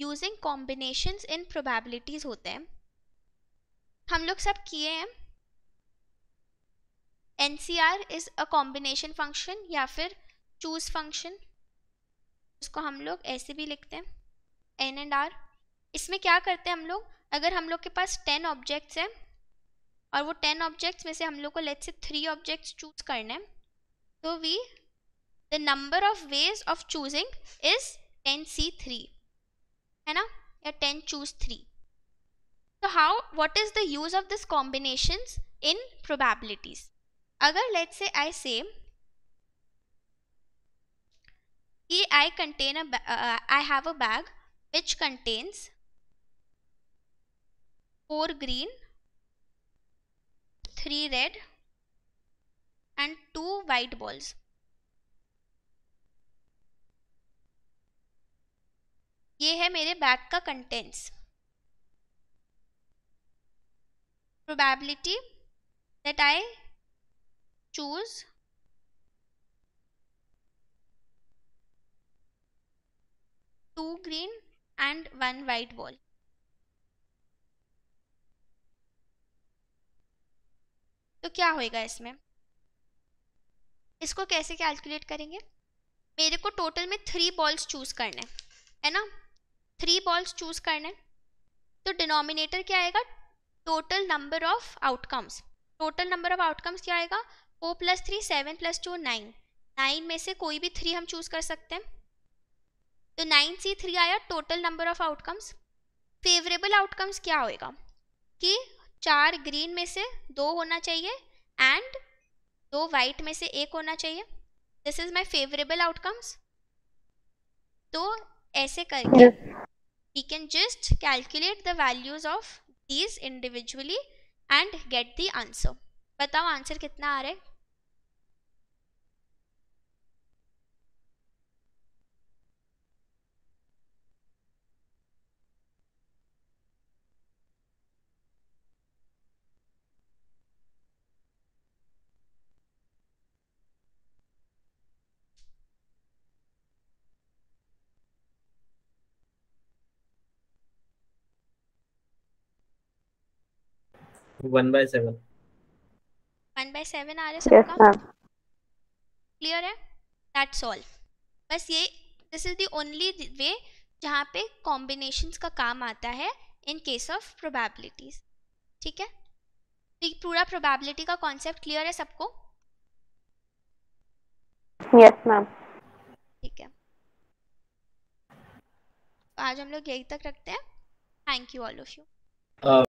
using combinations इन probabilities होते हैं हम लोग सब किए हैं N C R is a combination function या फिर चूज फंक्शन उसको हम लोग ऐसे भी लिखते हैं एन एंड आर इसमें क्या करते हैं हम लोग अगर हम लोग के पास टेन ऑब्जेक्ट्स हैं और वो टेन ऑब्जेक्ट्स में से हम लोग को लेट से थ्री ऑब्जेक्ट्स चूज करने हैं तो we the number of ways of choosing is ten C three है ना या टेन चूज थ्री तो how what is the use of this combination in probabilities अगर लेट से आई से कि I contain I have a bag which contains four green three red and two white balls ये है मेरे bag का contents probability that I choose two green and one white ball तो क्या होएगा इसमें इसको कैसे कैलकुलेट करेंगे मेरे को टोटल में थ्री बॉल्स चूज करने है ना थ्री बॉल्स चूज करने तो डिनोमिनेटर क्या आएगा total number of outcomes total number of outcomes क्या आएगा four plus three seven plus two nine nine में से कोई भी थ्री हम चूज कर सकते हैं तो नाइन सी थ्री आया total number of outcomes favourable outcomes क्या होएगा कि चार ग्रीन में से दो होना चाहिए एंड दो वाइट में से एक होना चाहिए this is my favourable outcomes तो ऐसे करके we can just calculate the values of these individually and get the answer बताओ आंसर कितना आ रहा है one by seven one by seven आ रहा है सबका क्लियर है बस ये this is the only way जहाँ पे कॉम्बिनेशंस का काम आता है इन केस ऑफ प्रोबेबिलिटीज ठीक है तो पूरा प्रोबेबिलिटी का कॉन्सेप्ट क्लियर है सबको यस मैम ठीक है आज हम लोग यही तक रखते हैं thank you all of you